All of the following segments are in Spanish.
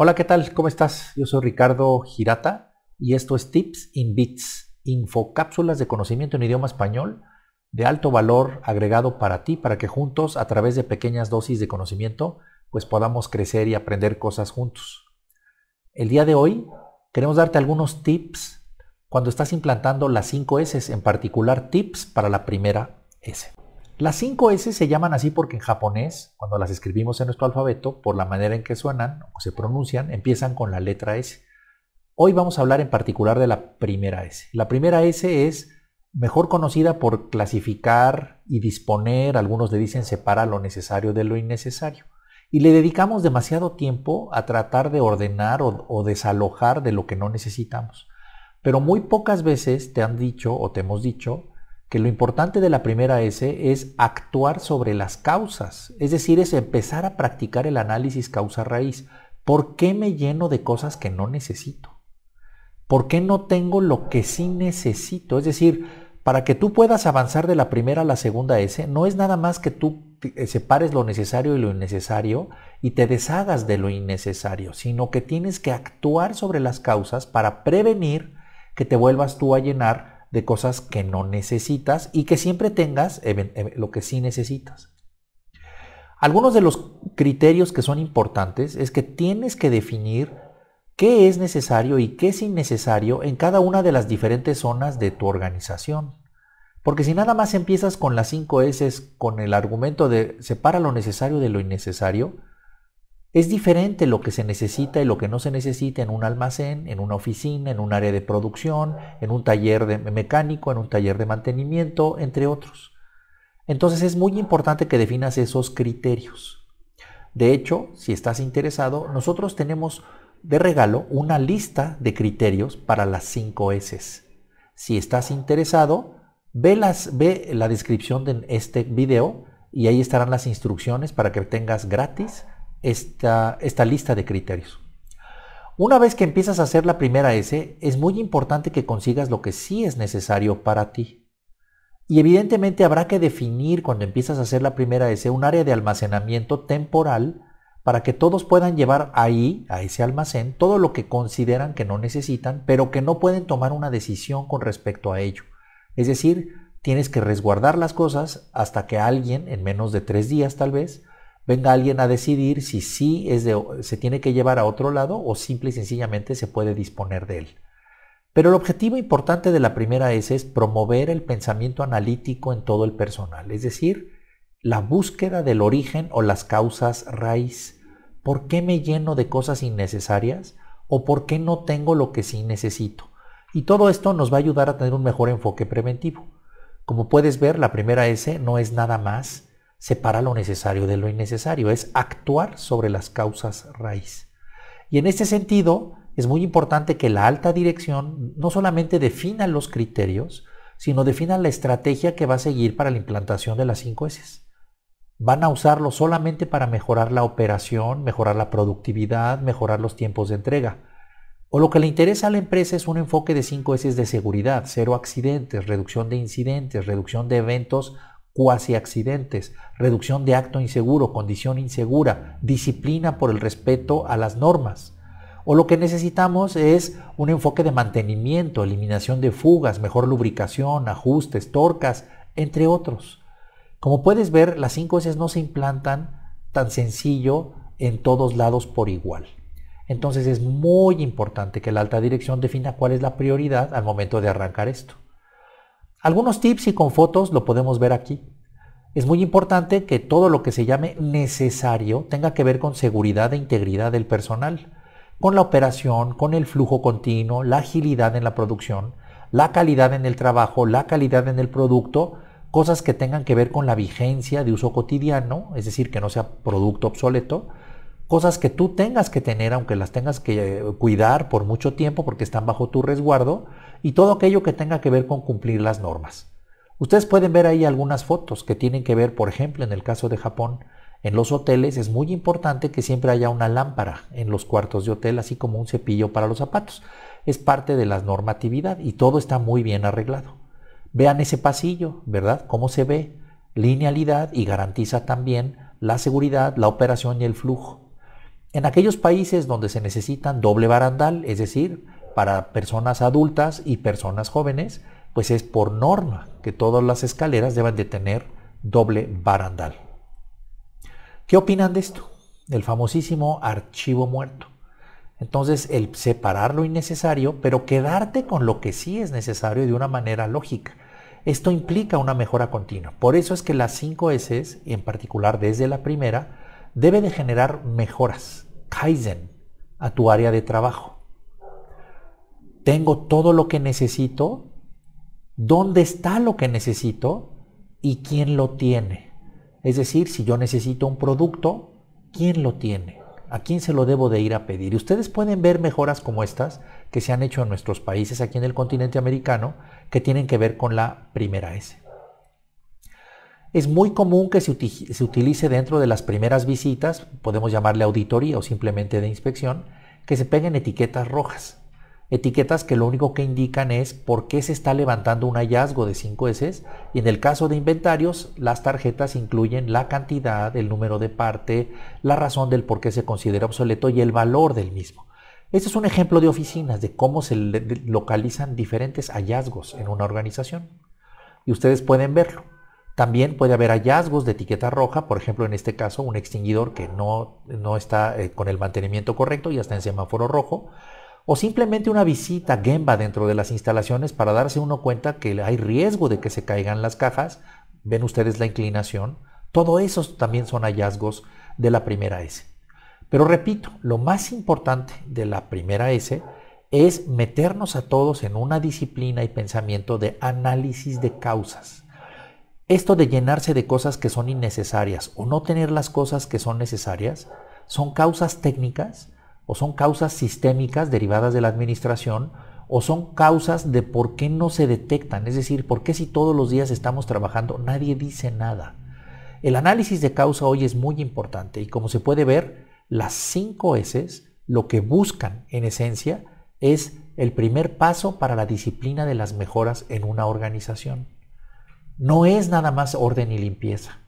Hola, ¿qué tal? ¿Cómo estás? Yo soy Ricardo Girata y esto es Tips in Bits, infocápsulas de conocimiento en idioma español de alto valor agregado para ti, para que juntos, a través de pequeñas dosis de conocimiento, pues podamos crecer y aprender cosas juntos. El día de hoy queremos darte algunos tips cuando estás implantando las 5 S, en particular tips para la primera S. Las cinco S se llaman así porque en japonés, cuando las escribimos en nuestro alfabeto, por la manera en que suenan o se pronuncian, empiezan con la letra S. Hoy vamos a hablar en particular de la primera S. La primera S es mejor conocida por clasificar y disponer, algunos le dicen separa lo necesario de lo innecesario. Y le dedicamos demasiado tiempo a tratar de ordenar o, o desalojar de lo que no necesitamos. Pero muy pocas veces te han dicho o te hemos dicho que lo importante de la primera S es actuar sobre las causas, es decir, es empezar a practicar el análisis causa-raíz. ¿Por qué me lleno de cosas que no necesito? ¿Por qué no tengo lo que sí necesito? Es decir, para que tú puedas avanzar de la primera a la segunda S, no es nada más que tú eh, separes lo necesario y lo innecesario y te deshagas de lo innecesario, sino que tienes que actuar sobre las causas para prevenir que te vuelvas tú a llenar de cosas que no necesitas y que siempre tengas lo que sí necesitas. Algunos de los criterios que son importantes es que tienes que definir qué es necesario y qué es innecesario en cada una de las diferentes zonas de tu organización. Porque si nada más empiezas con las 5 S, con el argumento de separa lo necesario de lo innecesario, es diferente lo que se necesita y lo que no se necesita en un almacén, en una oficina, en un área de producción, en un taller de mecánico, en un taller de mantenimiento, entre otros. Entonces es muy importante que definas esos criterios. De hecho, si estás interesado, nosotros tenemos de regalo una lista de criterios para las 5 S. Si estás interesado, ve, ve la descripción de este video y ahí estarán las instrucciones para que tengas gratis esta, lista de criterios. Una vez que empiezas a hacer la primera S, es muy importante que consigas lo que sí es necesario para ti. Y evidentemente habrá que definir cuando empiezas a hacer la primera S un área de almacenamiento temporal para que todos puedan llevar ahí, a ese almacén, todo lo que consideran que no necesitan, pero que no pueden tomar una decisión con respecto a ello. Es decir, tienes que resguardar las cosas hasta que alguien, en menos de tres días tal vez, venga alguien a decidir si sí es de, se tiene que llevar a otro lado o simple y sencillamente se puede disponer de él. Pero el objetivo importante de la primera S es promover el pensamiento analítico en todo el personal, es decir, la búsqueda del origen o las causas raíz. ¿Por qué me lleno de cosas innecesarias? ¿O por qué no tengo lo que sí necesito? Y todo esto nos va a ayudar a tener un mejor enfoque preventivo. Como puedes ver, la primera S no es nada más separa lo necesario de lo innecesario, es actuar sobre las causas raíz. Y en este sentido, es muy importante que la alta dirección no solamente defina los criterios, sino defina la estrategia que va a seguir para la implantación de las 5 S. Van a usarlo solamente para mejorar la operación, mejorar la productividad, mejorar los tiempos de entrega. O lo que le interesa a la empresa es un enfoque de 5 S de seguridad, cero accidentes, reducción de incidentes, reducción de eventos cuasi accidentes, reducción de acto inseguro, condición insegura, disciplina por el respeto a las normas. O lo que necesitamos es un enfoque de mantenimiento, eliminación de fugas, mejor lubricación, ajustes, torcas, entre otros. Como puedes ver, las 5 S no se implantan tan sencillo en todos lados por igual. Entonces es muy importante que la alta dirección defina cuál es la prioridad al momento de arrancar esto. Algunos tips y con fotos lo podemos ver aquí. Es muy importante que todo lo que se llame necesario tenga que ver con seguridad e integridad del personal, con la operación, con el flujo continuo, la agilidad en la producción, la calidad en el trabajo, la calidad en el producto, cosas que tengan que ver con la vigencia de uso cotidiano, es decir, que no sea producto obsoleto, cosas que tú tengas que tener, aunque las tengas que eh, cuidar por mucho tiempo porque están bajo tu resguardo, y todo aquello que tenga que ver con cumplir las normas. Ustedes pueden ver ahí algunas fotos que tienen que ver, por ejemplo, en el caso de Japón, en los hoteles es muy importante que siempre haya una lámpara en los cuartos de hotel, así como un cepillo para los zapatos. Es parte de la normatividad y todo está muy bien arreglado. Vean ese pasillo, ¿verdad? Cómo se ve, linealidad y garantiza también la seguridad, la operación y el flujo. En aquellos países donde se necesitan doble barandal, es decir, para personas adultas y personas jóvenes, pues es por norma que todas las escaleras deben de tener doble barandal. ¿Qué opinan de esto? Del famosísimo archivo muerto. Entonces, el separar lo innecesario, pero quedarte con lo que sí es necesario de una manera lógica. Esto implica una mejora continua. Por eso es que las 5 S, en particular desde la primera, debe de generar mejoras, kaizen, a tu área de trabajo. Tengo todo lo que necesito dónde está lo que necesito y quién lo tiene. Es decir, si yo necesito un producto, ¿quién lo tiene? ¿A quién se lo debo de ir a pedir? Y ustedes pueden ver mejoras como estas que se han hecho en nuestros países aquí en el continente americano que tienen que ver con la primera S. Es muy común que se, se utilice dentro de las primeras visitas, podemos llamarle auditoría o simplemente de inspección, que se peguen etiquetas rojas. Etiquetas que lo único que indican es por qué se está levantando un hallazgo de 5 S y en el caso de inventarios, las tarjetas incluyen la cantidad, el número de parte, la razón del por qué se considera obsoleto y el valor del mismo. Este es un ejemplo de oficinas, de cómo se localizan diferentes hallazgos en una organización. Y ustedes pueden verlo. También puede haber hallazgos de etiqueta roja, por ejemplo, en este caso, un extinguidor que no, está eh, con el mantenimiento correcto, y está en semáforo rojo, o simplemente una visita Gemba dentro de las instalaciones para darse uno cuenta que hay riesgo de que se caigan las cajas, ven ustedes la inclinación, todo eso también son hallazgos de la primera S. Pero repito, lo más importante de la primera S es meternos a todos en una disciplina y pensamiento de análisis de causas. Esto de llenarse de cosas que son innecesarias o no tener las cosas que son necesarias son causas técnicas o son causas sistémicas derivadas de la administración, o son causas de por qué no se detectan, es decir, por qué si todos los días estamos trabajando nadie dice nada. El análisis de causa hoy es muy importante y como se puede ver, las cinco S lo que buscan en esencia es el primer paso para la disciplina de las mejoras en una organización. No es nada más orden y limpieza.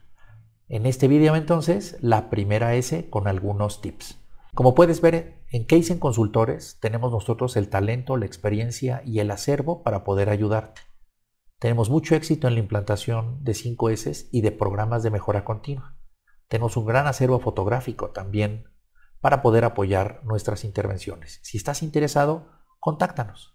En este video entonces, la primera S con algunos tips. Como puedes ver, en Case Consultores tenemos nosotros el talento, la experiencia y el acervo para poder ayudarte. Tenemos mucho éxito en la implantación de 5S y de programas de mejora continua. Tenemos un gran acervo fotográfico también para poder apoyar nuestras intervenciones. Si estás interesado, contáctanos.